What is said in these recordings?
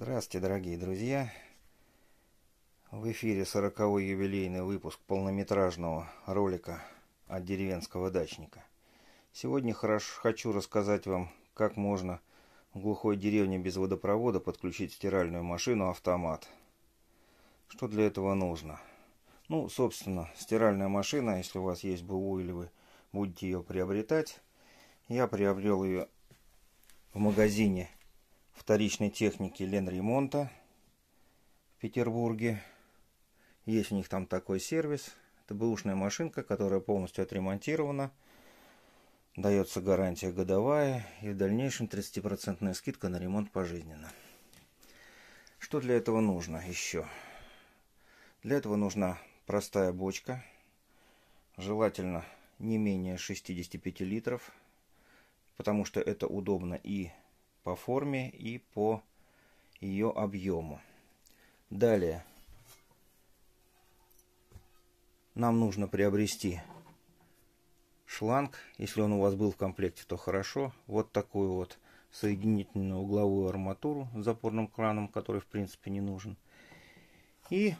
Здравствуйте, дорогие друзья! В эфире 40-й юбилейный выпуск полнометражного ролика от деревенского дачника. Сегодня хочу рассказать вам, как можно в глухой деревне без водопровода подключить стиральную машину-автомат. Что для этого нужно? Ну, собственно, стиральная машина, если у вас есть БУ или вы будете ее приобретать. Я приобрел ее в магазине вторичной техники Ленремонта в Петербурге. Есть у них там такой сервис. Это бэушная машинка, которая полностью отремонтирована. Дается гарантия годовая и в дальнейшем 30% скидка на ремонт пожизненно. Что для этого нужно еще? Для этого нужна простая бочка, желательно не менее 65 литров, потому что это удобно и по форме и по ее объему. Далее нам нужно приобрести шланг, если он у вас был в комплекте, то хорошо. Вот такую вот соединительную угловую арматуру с запорным краном, который в принципе не нужен. И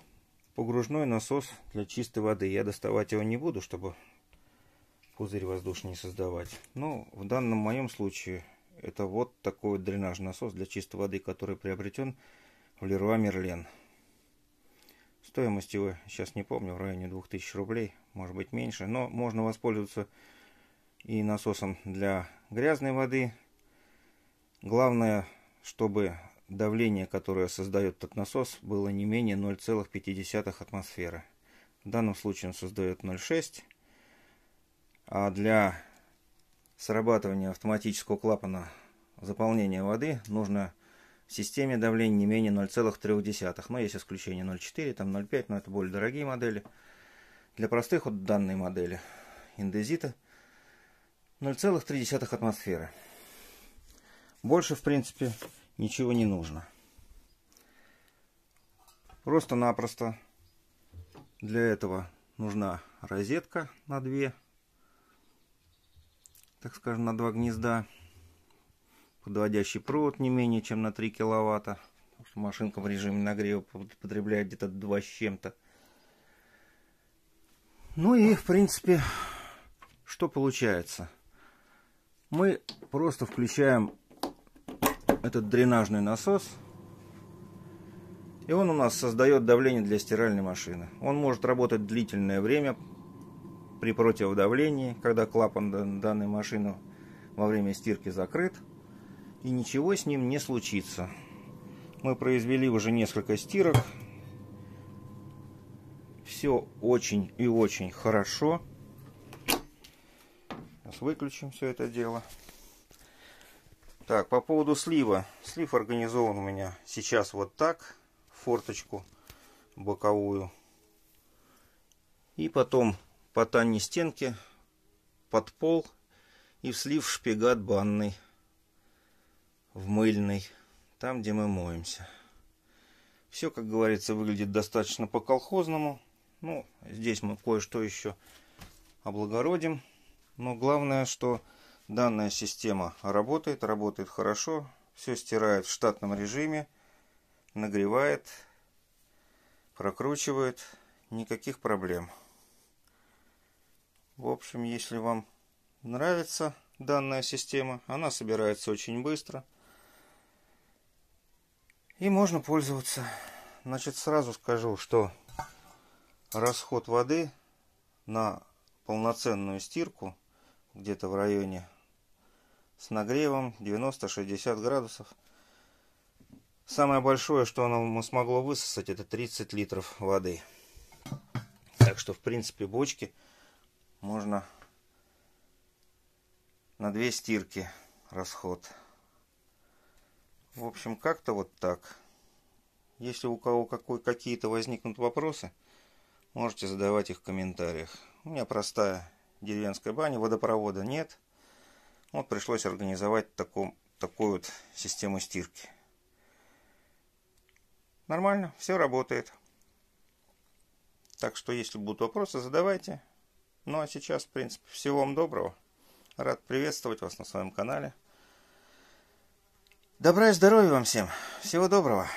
погружной насос для чистой воды. Я доставать его не буду, чтобы пузырь воздушный не создавать. Но в данном моем случае это вот такой вот дренажный насос для чистой воды, который приобретен в Леруа Мерлен. Стоимость его, сейчас не помню, в районе 2000 рублей, может быть меньше, но можно воспользоваться и насосом для грязной воды. Главное, чтобы давление, которое создает этот насос, было не менее 0,5 атмосферы. В данном случае он создает 0,6, а для срабатывания автоматического клапана заполнения воды нужно в системе давления не менее 0,3, но ну, есть исключение 0,4, там 0,5, но это более дорогие модели. Для простых вот данной модели индезита 0,3 атмосферы. Больше, в принципе, ничего не нужно. Просто-напросто для этого нужна розетка на 2 так скажем, на два гнезда. Подводящий провод не менее чем на 3 киловатта. что Машинка в режиме нагрева потребляет где-то 2 с чем-то. Ну и, в принципе, что получается? Мы просто включаем этот дренажный насос. И он у нас создает давление для стиральной машины. Он может работать длительное время, при противодавлении, когда клапан данной машины во время стирки закрыт, и ничего с ним не случится. Мы произвели уже несколько стирок. Все очень и очень хорошо. Сейчас выключим все это дело. Так, по поводу слива. Слив организован у меня сейчас вот так. Форточку боковую. И потом по танней стенки, под пол и в слив шпигат банный, в мыльный, там, где мы моемся. Все, как говорится, выглядит достаточно по-колхозному. Ну, здесь мы кое-что еще облагородим. Но главное, что данная система работает, работает хорошо. Все стирает в штатном режиме, нагревает, прокручивает. Никаких проблем. В общем, если вам нравится данная система, она собирается очень быстро. И можно пользоваться. Значит, сразу скажу, что расход воды на полноценную стирку где-то в районе с нагревом 90-60 градусов. Самое большое, что оно смогло высосать, это 30 литров воды. Так что, в принципе, бочки можно на две стирки расход. В общем, как-то вот так. Если у кого какие-то возникнут вопросы, можете задавать их в комментариях. У меня простая деревенская баня, водопровода нет. Вот пришлось организовать таком, такую вот систему стирки. Нормально, все работает. Так что, если будут вопросы, задавайте. Ну а сейчас, в принципе, всего вам доброго. Рад приветствовать вас на своем канале. Добра и здоровья вам всем. Всего доброго.